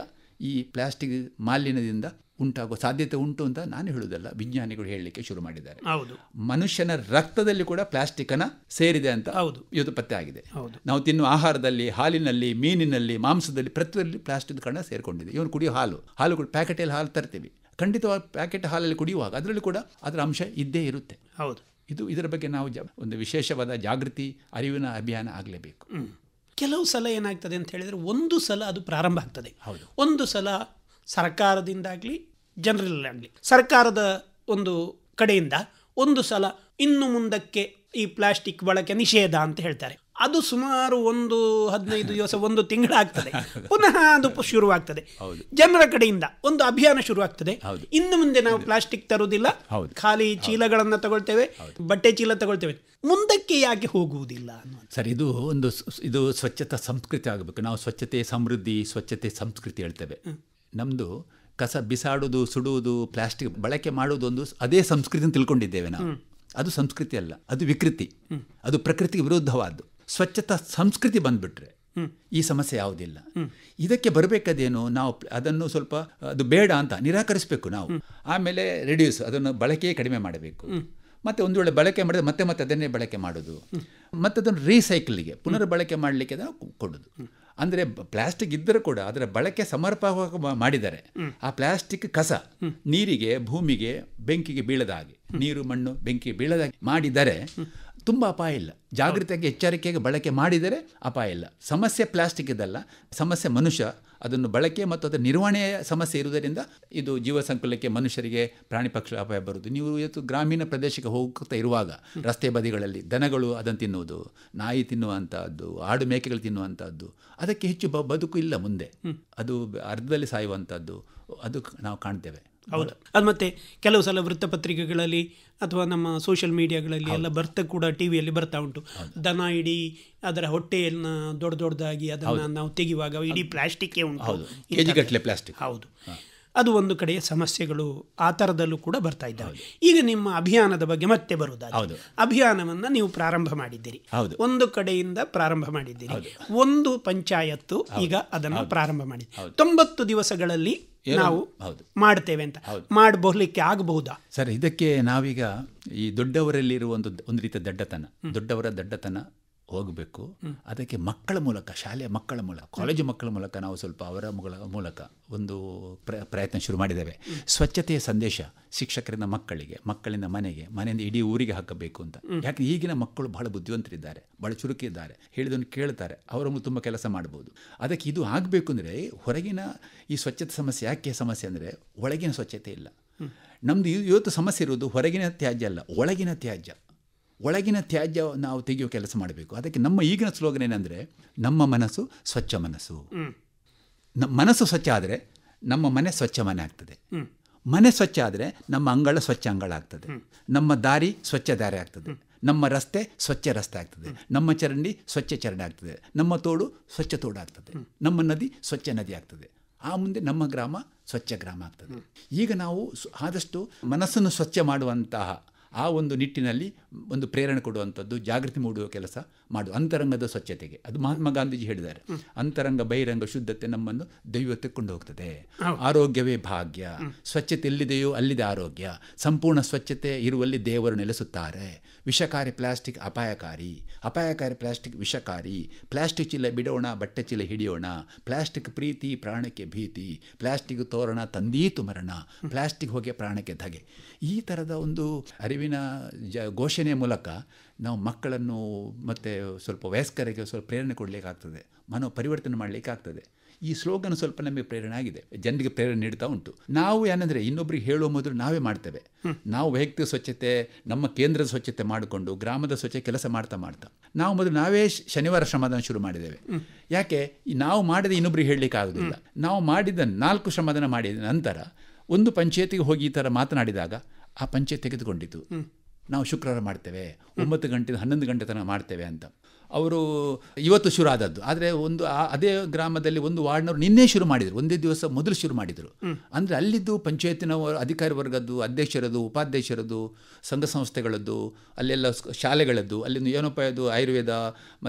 ಈ ಪ್ಲಾಸ್ಟಿಕ್ ಮಾಲಿನ್ಯದಿಂದ ಉಂಟಾಗುವ ಸಾಧ್ಯತೆ ಉಂಟು ಅಂತ ನಾನು ಹೇಳುವುದಲ್ಲ ವಿಜ್ಞಾನಿಗಳು ಹೇಳಲಿಕ್ಕೆ ಶುರು ಮಾಡಿದ್ದಾರೆ ಹೌದು ಮನುಷ್ಯನ ರಕ್ತದಲ್ಲಿ ಕೂಡ ಪ್ಲಾಸ್ಟಿಕ್ನ ಸೇರಿದೆ ಅಂತ ಹೌದು ಇವತ್ತು ಪತ್ತೆ ಆಗಿದೆ ಹೌದು ನಾವು ತಿನ್ನುವ ಆಹಾರದಲ್ಲಿ ಹಾಲಿನಲ್ಲಿ ಮೀನಿನಲ್ಲಿ ಮಾಂಸದಲ್ಲಿ ಪ್ರತಿಯೊಂದು ಪ್ಲಾಸ್ಟಿಕ್ ಕಣ ಸೇರಿಕೊಂಡಿದೆ ಇವನು ಕುಡಿಯೋ ಹಾಲು ಹಾಲು ಪ್ಯಾಕೆಟ್ ಪ್ಯಾಕೆಟಲ್ಲಿ ಹಾಲು ತರ್ತೀವಿ ಖಂಡಿತವಾಗಿ ಪ್ಯಾಕೆಟ್ ಹಾಲಲ್ಲಿ ಕುಡಿಯುವಾಗ ಅದರಲ್ಲಿ ಕೂಡ ಅದರ ಅಂಶ ಇದ್ದೇ ಇರುತ್ತೆ ಹೌದು ಇದು ಇದರ ಬಗ್ಗೆ ನಾವು ಒಂದು ವಿಶೇಷವಾದ ಜಾಗೃತಿ ಅರಿವಿನ ಅಭಿಯಾನ ಆಗಲೇಬೇಕು ಕೆಲವು ಸಲ ಏನಾಗ್ತದೆ ಅಂತ ಹೇಳಿದರೆ ಒಂದು ಸಲ ಅದು ಪ್ರಾರಂಭ ಆಗ್ತದೆ ಒಂದು ಸಲ ಸರ್ಕಾರದಿಂದಾಗಲಿ ಜನರಲ್ಲಾಗಲಿ ಸರ್ಕಾರದ ಒಂದು ಕಡೆಯಿಂದ ಒಂದು ಸಲ ಇನ್ನು ಮುಂದಕ್ಕೆ ಈ ಪ್ಲಾಸ್ಟಿಕ್ ಬಳಕೆ ನಿಷೇಧ ಅಂತ ಹೇಳ್ತಾರೆ ಅದು ಸುಮಾರು ಒಂದು ಹದಿನೈದು ದಿವಸ ಒಂದು ತಿಂಗಳಾಗ್ತದೆ ಪುನಃ ಅದು ಶುರುವಾಗ್ತದೆ ಜನರ ಕಡೆಯಿಂದ ಒಂದು ಅಭಿಯಾನ ಶುರುವಾಗ್ತದೆ ಇನ್ನು ಮುಂದೆ ನಾವು ಪ್ಲಾಸ್ಟಿಕ್ ತರುವುದಿಲ್ಲ ಖಾಲಿ ಚೀಲಗಳನ್ನು ತಗೊಳ್ತೇವೆ ಬಟ್ಟೆ ಚೀಲ ತಗೊಳ್ತೇವೆ ಮುಂದಕ್ಕೆ ಯಾಕೆ ಹೋಗುವುದಿಲ್ಲ ಸರ್ ಇದು ಒಂದು ಇದು ಸ್ವಚ್ಛತಾ ಸಂಸ್ಕೃತಿ ಆಗಬೇಕು ನಾವು ಸ್ವಚ್ಛತೆ ಸಮೃದ್ಧಿ ಸ್ವಚ್ಛತೆ ಸಂಸ್ಕೃತಿ ಹೇಳ್ತೇವೆ ನಮ್ಮದು ಕಸ ಬಿಸಾಡೋದು ಸುಡುವುದು ಪ್ಲಾಸ್ಟಿಕ್ ಬಳಕೆ ಮಾಡುವುದು ಒಂದು ಅದೇ ಸಂಸ್ಕೃತಿ ತಿಳ್ಕೊಂಡಿದ್ದೇವೆ ನಾವು ಅದು ಸಂಸ್ಕೃತಿ ಅಲ್ಲ ಅದು ವಿಕೃತಿ ಅದು ಪ್ರಕೃತಿಗೆ ವಿರುದ್ಧವಾದ್ದು ಸ್ವಚ್ಛತಾ ಸಂಸ್ಕೃತಿ ಬಂದುಬಿಟ್ರೆ ಈ ಸಮಸ್ಯೆ ಯಾವುದಿಲ್ಲ ಇದಕ್ಕೆ ಬರಬೇಕಾದೇನು ನಾವು ಅದನ್ನು ಸ್ವಲ್ಪ ಅದು ಬೇಡ ಅಂತ ನಿರಾಕರಿಸಬೇಕು ನಾವು ಆಮೇಲೆ ರೆಡ್ಯೂಸ್ ಅದನ್ನು ಬಳಕೆ ಕಡಿಮೆ ಮಾಡಬೇಕು ಮತ್ತೆ ಒಂದು ವೇಳೆ ಬಳಕೆ ಮಾಡಿದ್ರೆ ಮತ್ತೆ ಮತ್ತೆ ಅದನ್ನೇ ಬಳಕೆ ಮಾಡೋದು ಮತ್ತೆ ಅದನ್ನು ಪುನರ್ ಪುನರ್ಬಳಕೆ ಮಾಡಲಿಕ್ಕೆ ನಾವು ಕೊಡೋದು ಅಂದರೆ ಪ್ಲಾಸ್ಟಿಕ್ ಇದ್ದರೂ ಕೂಡ ಅದರ ಬಳಕೆ ಸಮರ್ಪಕವಾಗಿ ಮಾಡಿದರೆ ಆ ಪ್ಲಾಸ್ಟಿಕ್ ಕಸ ನೀರಿಗೆ ಭೂಮಿಗೆ ಬೆಂಕಿಗೆ ಬೀಳದ ಹಾಗೆ ನೀರು ಮಣ್ಣು ಬೆಂಕಿಗೆ ಬೀಳದ ಹಾಗೆ ಮಾಡಿದರೆ ತುಂಬ ಅಪಾಯ ಇಲ್ಲ ಜಾಗೃತಿಯಾಗಿ ಎಚ್ಚರಿಕೆಗೆ ಬಳಕೆ ಮಾಡಿದರೆ ಅಪಾಯ ಇಲ್ಲ ಸಮಸ್ಯೆ ಪ್ಲಾಸ್ಟಿಕ್ ಇದಲ್ಲ ಸಮಸ್ಯೆ ಮನುಷ್ಯ ಅದನ್ನು ಬಳಕೆ ಮತ್ತು ಅದರ ನಿರ್ವಹಣೆಯ ಸಮಸ್ಯೆ ಇರುವುದರಿಂದ ಇದು ಜೀವ ಸಂಕುಲಕ್ಕೆ ಮನುಷ್ಯರಿಗೆ ಪ್ರಾಣಿ ಪಕ್ಷಿ ಅಪಾಯ ಬರುವುದು ನೀವು ಇವತ್ತು ಗ್ರಾಮೀಣ ಪ್ರದೇಶಕ್ಕೆ ಹೋಗುತ್ತಾ ಇರುವಾಗ ರಸ್ತೆ ಬದಿಗಳಲ್ಲಿ ದನಗಳು ಅದನ್ನು ತಿನ್ನುವುದು ನಾಯಿ ತಿನ್ನುವಂಥದ್ದು ಆಡು ಮೇಕೆಗಳು ತಿನ್ನುವಂಥದ್ದು ಅದಕ್ಕೆ ಹೆಚ್ಚು ಬದುಕು ಇಲ್ಲ ಮುಂದೆ ಅದು ಅರ್ಧದಲ್ಲಿ ಸಾಯುವಂಥದ್ದು ಅದು ನಾವು ಕಾಣ್ತೇವೆ ಹೌದು ಅದು ಮತ್ತೆ ಕೆಲವು ಸಲ ವೃತ್ತಪತ್ರಿಕೆಗಳಲ್ಲಿ ಅಥವಾ ನಮ್ಮ ಸೋಷಿಯಲ್ ಮೀಡಿಯಾಗಳಲ್ಲಿ ಎಲ್ಲ ಬರ್ತಾ ಕೂಡ ಟಿ ಬರ್ತಾ ಉಂಟು ದನ ಇಡೀ ಅದರ ಹೊಟ್ಟೆಯನ್ನು ದೊಡ್ಡ ದೊಡ್ಡದಾಗಿ ಅದನ್ನ ನಾವು ತೆಗೆಯುವಾಗ ಇಡೀ ಪ್ಲಾಸ್ಟಿಕ್ ಉಂಟು ಪ್ಲಾಸ್ಟಿಕ್ ಹೌದು ಅದು ಒಂದು ಕಡೆಯ ಸಮಸ್ಯೆಗಳು ಆ ಥರದಲ್ಲೂ ಕೂಡ ಬರ್ತಾ ಇದ್ದಾವೆ ಈಗ ನಿಮ್ಮ ಅಭಿಯಾನದ ಬಗ್ಗೆ ಮತ್ತೆ ಬರುವುದಾಗಿ ಅಭಿಯಾನವನ್ನು ನೀವು ಪ್ರಾರಂಭ ಮಾಡಿದ್ದೀರಿ ಒಂದು ಕಡೆಯಿಂದ ಪ್ರಾರಂಭ ಮಾಡಿದ್ದೀರಿ ಒಂದು ಪಂಚಾಯತ್ತು ಈಗ ಅದನ್ನು ಪ್ರಾರಂಭ ಮಾಡಿದ್ದೀರಿ ತೊಂಬತ್ತು ದಿವಸಗಳಲ್ಲಿ ನಾವು ಮಾಡ್ತೇವೆ ಅಂತ ಮಾಡಬಹುದಕ್ಕೆ ಆಗಬಹುದಾ ಸರ್ ಇದಕ್ಕೆ ನಾವೀಗ ಈ ದೊಡ್ಡವರಲ್ಲಿರುವ ಒಂದು ಒಂದು ರೀತಿಯ ದಡ್ಡತನ ದೊಡ್ಡವರ ದಡ್ಡತನ ಹೋಗಬೇಕು ಅದಕ್ಕೆ ಮಕ್ಕಳ ಮೂಲಕ ಶಾಲೆಯ ಮಕ್ಕಳ ಮೂಲಕ ಕಾಲೇಜು ಮಕ್ಕಳ ಮೂಲಕ ನಾವು ಸ್ವಲ್ಪ ಅವರ ಮೂಲಕ ಒಂದು ಪ್ರ ಪ್ರಯತ್ನ ಶುರು ಮಾಡಿದ್ದೇವೆ ಸ್ವಚ್ಛತೆಯ ಸಂದೇಶ ಶಿಕ್ಷಕರಿಂದ ಮಕ್ಕಳಿಗೆ ಮಕ್ಕಳಿಂದ ಮನೆಗೆ ಮನೆಯಿಂದ ಇಡೀ ಊರಿಗೆ ಹಾಕಬೇಕು ಅಂತ ಯಾಕೆ ಈಗಿನ ಮಕ್ಕಳು ಬಹಳ ಬುದ್ಧಿವಂತರಿದ್ದಾರೆ ಬಹಳ ಚುರುಕಿದ್ದಾರೆ ಹೇಳಿದನ್ನು ಕೇಳ್ತಾರೆ ಅವರ ತುಂಬ ಕೆಲಸ ಮಾಡ್ಬೋದು ಅದಕ್ಕೆ ಇದು ಆಗಬೇಕು ಅಂದರೆ ಹೊರಗಿನ ಈ ಸ್ವಚ್ಛತೆ ಸಮಸ್ಯೆ ಯಾಕೆ ಸಮಸ್ಯೆ ಅಂದರೆ ಒಳಗಿನ ಸ್ವಚ್ಛತೆ ಇಲ್ಲ ನಮ್ದು ಇವತ್ತು ಸಮಸ್ಯೆ ಇರೋದು ಹೊರಗಿನ ತ್ಯಾಜ್ಯ ಅಲ್ಲ ಒಳಗಿನ ತ್ಯಾಜ್ಯ ಒಳಗಿನ ತ್ಯಾಜ್ಯ ನಾವು ತೆಗೆಯೋ ಕೆಲಸ ಮಾಡಬೇಕು ಅದಕ್ಕೆ ನಮ್ಮ ಈಗಿನ ಸ್ಲೋಗನ್ ಏನಂದರೆ ನಮ್ಮ ಮನಸ್ಸು ಸ್ವಚ್ಛ ಮನಸ್ಸು ನಮ್ಮ ಮನಸ್ಸು ಸ್ವಚ್ಛ ಆದರೆ ನಮ್ಮ ಮನೆ ಸ್ವಚ್ಛ ಮನೆ ಆಗ್ತದೆ ಮನೆ ಸ್ವಚ್ಛ ಆದರೆ ನಮ್ಮ ಅಂಗಳ ಸ್ವಚ್ಛ ಅಂಗಳ ಆಗ್ತದೆ ನಮ್ಮ ದಾರಿ ಸ್ವಚ್ಛ ದಾರಿ ಆಗ್ತದೆ ನಮ್ಮ ರಸ್ತೆ ಸ್ವಚ್ಛ ರಸ್ತೆ ಆಗ್ತದೆ ನಮ್ಮ ಚರಂಡಿ ಸ್ವಚ್ಛ ಚರಂಡಿ ಆಗ್ತದೆ ನಮ್ಮ ತೋಡು ಸ್ವಚ್ಛ ತೋಡು ಆಗ್ತದೆ ನಮ್ಮ ನದಿ ಸ್ವಚ್ಛ ನದಿ ಆಗ್ತದೆ ಆ ಮುಂದೆ ನಮ್ಮ ಗ್ರಾಮ ಸ್ವಚ್ಛ ಗ್ರಾಮ ಆಗ್ತದೆ ಈಗ ನಾವು ಆದಷ್ಟು ಮನಸ್ಸನ್ನು ಸ್ವಚ್ಛ ಮಾಡುವಂತಹ ಆ ಒಂದು ನಿಟ್ಟಿನಲ್ಲಿ ಒಂದು ಪ್ರೇರಣೆ ಕೊಡುವಂಥದ್ದು ಜಾಗೃತಿ ಮೂಡುವ ಕೆಲಸ ಮಾಡು ಅಂತರಂಗದ ಸ್ವಚ್ಛತೆಗೆ ಅದು ಮಹಾತ್ಮ ಗಾಂಧೀಜಿ ಹೇಳಿದ್ದಾರೆ ಅಂತರಂಗ ಬಹಿರಂಗ ಶುದ್ಧತೆ ನಮ್ಮನ್ನು ದೈವತೆ ಕೊಂಡು ಹೋಗ್ತದೆ ಆರೋಗ್ಯವೇ ಭಾಗ್ಯ ಸ್ವಚ್ಛತೆ ಎಲ್ಲಿದೆಯೋ ಅಲ್ಲಿದೆ ಆರೋಗ್ಯ ಸಂಪೂರ್ಣ ಸ್ವಚ್ಛತೆ ಇರುವಲ್ಲಿ ದೇವರು ನೆಲೆಸುತ್ತಾರೆ ವಿಷಕಾರಿ ಪ್ಲಾಸ್ಟಿಕ್ ಅಪಾಯಕಾರಿ ಅಪಾಯಕಾರಿ ಪ್ಲಾಸ್ಟಿಕ್ ವಿಷಕಾರಿ ಪ್ಲಾಸ್ಟಿಕ್ ಚೀಲ ಬಿಡೋಣ ಬಟ್ಟೆ ಚೀಲ ಹಿಡಿಯೋಣ ಪ್ಲಾಸ್ಟಿಕ್ ಪ್ರೀತಿ ಪ್ರಾಣಕ್ಕೆ ಭೀತಿ ಪ್ಲಾಸ್ಟಿಕ್ ತೋರಣ ತಂದೀತು ಮರಣ ಪ್ಲಾಸ್ಟಿಕ್ ಹೋಗಿ ಪ್ರಾಣಕ್ಕೆ ಧಗೆ ಈ ಥರದ ಒಂದು ಅರಿವಿನ ಘೋಷಣೆ ಜ ಮೂಲಕ ನಾವು ಮಕ್ಕಳನ್ನು ಮತ್ತು ಸ್ವಲ್ಪ ವಯಸ್ಕರಿಗೆ ಸ್ವಲ್ಪ ಪ್ರೇರಣೆ ಕೊಡಲಿಕ್ಕಾಗ್ತದೆ ಮನೋ ಪರಿವರ್ತನೆ ಮಾಡ್ಲಿಕ್ಕೆ ಆಗ್ತದೆ ಈ ಸ್ಲೋಗನ್ ಸ್ವಲ್ಪ ನಮಗೆ ಪ್ರೇರಣೆ ಆಗಿದೆ ಜನರಿಗೆ ಪ್ರೇರಣೆ ನೀಡ್ತಾ ಉಂಟು ನಾವು ಏನಂದರೆ ಇನ್ನೊಬ್ರಿಗೆ ಹೇಳುವ ಮೊದಲು ನಾವೇ ಮಾಡ್ತೇವೆ ನಾವು ವೈಯಕ್ತಿಕ ಸ್ವಚ್ಛತೆ ನಮ್ಮ ಕೇಂದ್ರದ ಸ್ವಚ್ಛತೆ ಮಾಡಿಕೊಂಡು ಗ್ರಾಮದ ಸ್ವಚ್ಛ ಕೆಲಸ ಮಾಡ್ತಾ ಮಾಡ್ತಾ ನಾವು ಮೊದಲು ನಾವೇ ಶನಿವಾರ ಶ್ರಮದಾನ ಶುರು ಮಾಡಿದ್ದೇವೆ ಯಾಕೆ ನಾವು ಮಾಡಿದ ಇನ್ನೊಬ್ರಿಗೆ ಹೇಳಲಿಕ್ಕೆ ಆಗೋದಿಲ್ಲ ನಾವು ಮಾಡಿದ ನಾಲ್ಕು ಶ್ರಮದಾನ ಮಾಡಿದ ನಂತರ ಒಂದು ಪಂಚಾಯತಿಗೆ ಹೋಗಿ ಈ ಥರ ಮಾತನಾಡಿದಾಗ ಆ ಪಂಚೆ ತೆಗೆದುಕೊಂಡಿತು ನಾವು ಶುಕ್ರವಾರ ಮಾಡ್ತೇವೆ ಒಂಬತ್ತು ಗಂಟೆ ಹನ್ನೊಂದು ಗಂಟೆ ತನಕ ಮಾಡ್ತೇವೆ ಅಂತ ಅವರು ಇವತ್ತು ಶುರು ಆದದ್ದು ಆದರೆ ಒಂದು ಅದೇ ಗ್ರಾಮದಲ್ಲಿ ಒಂದು ವಾರ್ಡ್ನವರು ನಿನ್ನೆ ಶುರು ಮಾಡಿದರು ಒಂದೇ ದಿವಸ ಮೊದಲು ಶುರು ಮಾಡಿದರು ಅಂದರೆ ಅಲ್ಲಿದ್ದು ಪಂಚಾಯತಿನ ಅಧಿಕಾರಿ ವರ್ಗದ್ದು ಅಧ್ಯಕ್ಷರದ್ದು ಉಪಾಧ್ಯಕ್ಷರದ್ದು ಸಂಘ ಸಂಸ್ಥೆಗಳದ್ದು ಅಲ್ಲೆಲ್ಲ ಶಾಲೆಗಳದ್ದು ಅಲ್ಲಿ ಏನೋಪಾಯದ್ದು ಆಯುರ್ವೇದ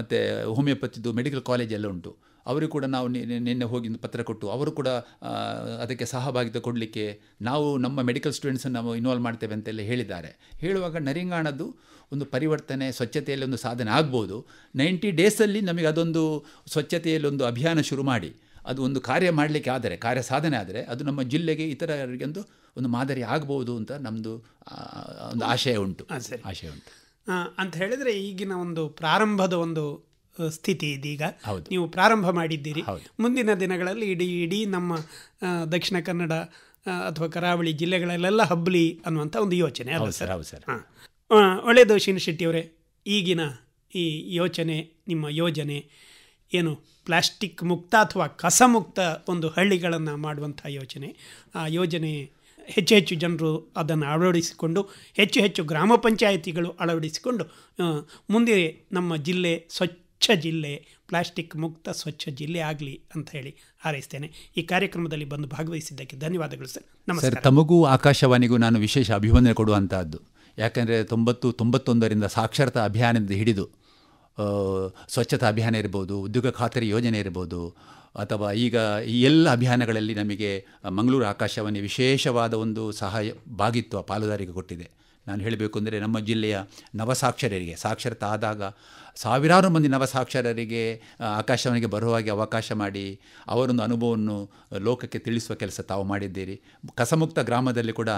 ಮತ್ತು ಹೋಮಿಯೋಪತಿದು ಮೆಡಿಕಲ್ ಕಾಲೇಜೆಲ್ಲ ಉಂಟು ಅವರು ಕೂಡ ನಾವು ನಿನ್ನೆ ಹೋಗಿ ಪತ್ರ ಕೊಟ್ಟು ಅವರು ಕೂಡ ಅದಕ್ಕೆ ಸಹಭಾಗಿತ್ವ ಕೊಡಲಿಕ್ಕೆ ನಾವು ನಮ್ಮ ಮೆಡಿಕಲ್ ಸ್ಟೂಡೆಂಟ್ಸನ್ನು ನಾವು ಇನ್ವಾಲ್ವ್ ಮಾಡ್ತೇವೆ ಅಂತೆಲ್ಲ ಹೇಳಿದ್ದಾರೆ ಹೇಳುವಾಗ ನರಿಂಗಾಣದ್ದು ಒಂದು ಪರಿವರ್ತನೆ ಸ್ವಚ್ಛತೆಯಲ್ಲಿ ಒಂದು ಸಾಧನೆ ಆಗ್ಬೋದು ನೈಂಟಿ ಡೇಸಲ್ಲಿ ನಮಗೆ ಅದೊಂದು ಸ್ವಚ್ಛತೆಯಲ್ಲಿ ಒಂದು ಅಭಿಯಾನ ಶುರು ಮಾಡಿ ಅದು ಒಂದು ಕಾರ್ಯ ಮಾಡಲಿಕ್ಕೆ ಆದರೆ ಕಾರ್ಯ ಸಾಧನೆ ಆದರೆ ಅದು ನಮ್ಮ ಜಿಲ್ಲೆಗೆ ಒಂದು ಒಂದು ಮಾದರಿ ಆಗ್ಬೋದು ಅಂತ ನಮ್ಮದು ಒಂದು ಆಶಯ ಉಂಟು ಆಶಯ ಉಂಟು ಅಂತ ಹೇಳಿದರೆ ಈಗಿನ ಒಂದು ಪ್ರಾರಂಭದ ಒಂದು ಸ್ಥಿತಿ ಇದೀಗ ನೀವು ಪ್ರಾರಂಭ ಮಾಡಿದ್ದೀರಿ ಮುಂದಿನ ದಿನಗಳಲ್ಲಿ ಇಡೀ ಇಡೀ ನಮ್ಮ ದಕ್ಷಿಣ ಕನ್ನಡ ಅಥವಾ ಕರಾವಳಿ ಜಿಲ್ಲೆಗಳಲ್ಲೆಲ್ಲ ಹಬ್ಲಿ ಅನ್ನುವಂಥ ಒಂದು ಯೋಚನೆ ಅಲ್ಲ ಸರ್ ಹೌದು ಸರ್ ಒಳ್ಳೆಯದು ಶಿನ್ ಶೆಟ್ಟಿಯವರೇ ಈಗಿನ ಈ ಯೋಚನೆ ನಿಮ್ಮ ಯೋಜನೆ ಏನು ಪ್ಲಾಸ್ಟಿಕ್ ಮುಕ್ತ ಅಥವಾ ಕಸ ಮುಕ್ತ ಒಂದು ಹಳ್ಳಿಗಳನ್ನು ಮಾಡುವಂಥ ಯೋಚನೆ ಆ ಯೋಜನೆ ಹೆಚ್ಚು ಹೆಚ್ಚು ಜನರು ಅದನ್ನು ಅಳವಡಿಸಿಕೊಂಡು ಹೆಚ್ಚು ಹೆಚ್ಚು ಗ್ರಾಮ ಪಂಚಾಯಿತಿಗಳು ಅಳವಡಿಸಿಕೊಂಡು ಮುಂದೆ ನಮ್ಮ ಜಿಲ್ಲೆ ಸ್ವಚ್ಛ ಸ್ವಚ್ಛ ಜಿಲ್ಲೆ ಪ್ಲಾಸ್ಟಿಕ್ ಮುಕ್ತ ಸ್ವಚ್ಛ ಜಿಲ್ಲೆ ಆಗಲಿ ಅಂತ ಹೇಳಿ ಹಾರೈಸ್ತೇನೆ ಈ ಕಾರ್ಯಕ್ರಮದಲ್ಲಿ ಬಂದು ಭಾಗವಹಿಸಿದ್ದಕ್ಕೆ ಧನ್ಯವಾದಗಳು ಸರ್ ನಮಸ್ಕಾರ ತಮಗೂ ಆಕಾಶವಾಣಿಗೂ ನಾನು ವಿಶೇಷ ಅಭಿವಂದನೆ ಕೊಡುವಂಥದ್ದು ಯಾಕೆಂದರೆ ತೊಂಬತ್ತು ತೊಂಬತ್ತೊಂದರಿಂದ ಸಾಕ್ಷರತಾ ಅಭಿಯಾನದಿಂದ ಹಿಡಿದು ಸ್ವಚ್ಛತಾ ಅಭಿಯಾನ ಇರ್ಬೋದು ಉದ್ಯೋಗ ಖಾತರಿ ಯೋಜನೆ ಇರ್ಬೋದು ಅಥವಾ ಈಗ ಈ ಎಲ್ಲ ಅಭಿಯಾನಗಳಲ್ಲಿ ನಮಗೆ ಮಂಗಳೂರು ಆಕಾಶವಾಣಿ ವಿಶೇಷವಾದ ಒಂದು ಸಹಾಯ ಭಾಗಿತ್ವ ಪಾಲುದಾರಿಕೆ ಕೊಟ್ಟಿದೆ ನಾನು ಹೇಳಬೇಕು ಅಂದರೆ ನಮ್ಮ ಜಿಲ್ಲೆಯ ನವಸಾಕ್ಷರರಿಗೆ ಸಾಕ್ಷರತೆ ಆದಾಗ ಸಾವಿರಾರು ಮಂದಿ ನವಸಾಕ್ಷರರಿಗೆ ಆಕಾಶವಾಣಿಗೆ ಹಾಗೆ ಅವಕಾಶ ಮಾಡಿ ಅವರೊಂದು ಅನುಭವವನ್ನು ಲೋಕಕ್ಕೆ ತಿಳಿಸುವ ಕೆಲಸ ತಾವು ಮಾಡಿದ್ದೀರಿ ಕಸಮುಕ್ತ ಗ್ರಾಮದಲ್ಲಿ ಕೂಡ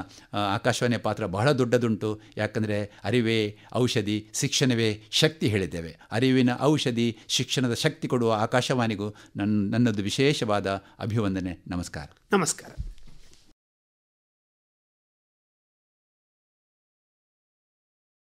ಆಕಾಶವಾಣಿಯ ಪಾತ್ರ ಬಹಳ ದೊಡ್ಡದುಂಟು ಯಾಕಂದರೆ ಅರಿವೇ ಔಷಧಿ ಶಿಕ್ಷಣವೇ ಶಕ್ತಿ ಹೇಳಿದ್ದೇವೆ ಅರಿವಿನ ಔಷಧಿ ಶಿಕ್ಷಣದ ಶಕ್ತಿ ಕೊಡುವ ಆಕಾಶವಾಣಿಗೂ ನನ್ನ ನನ್ನದು ವಿಶೇಷವಾದ ಅಭಿವಂದನೆ ನಮಸ್ಕಾರ ನಮಸ್ಕಾರ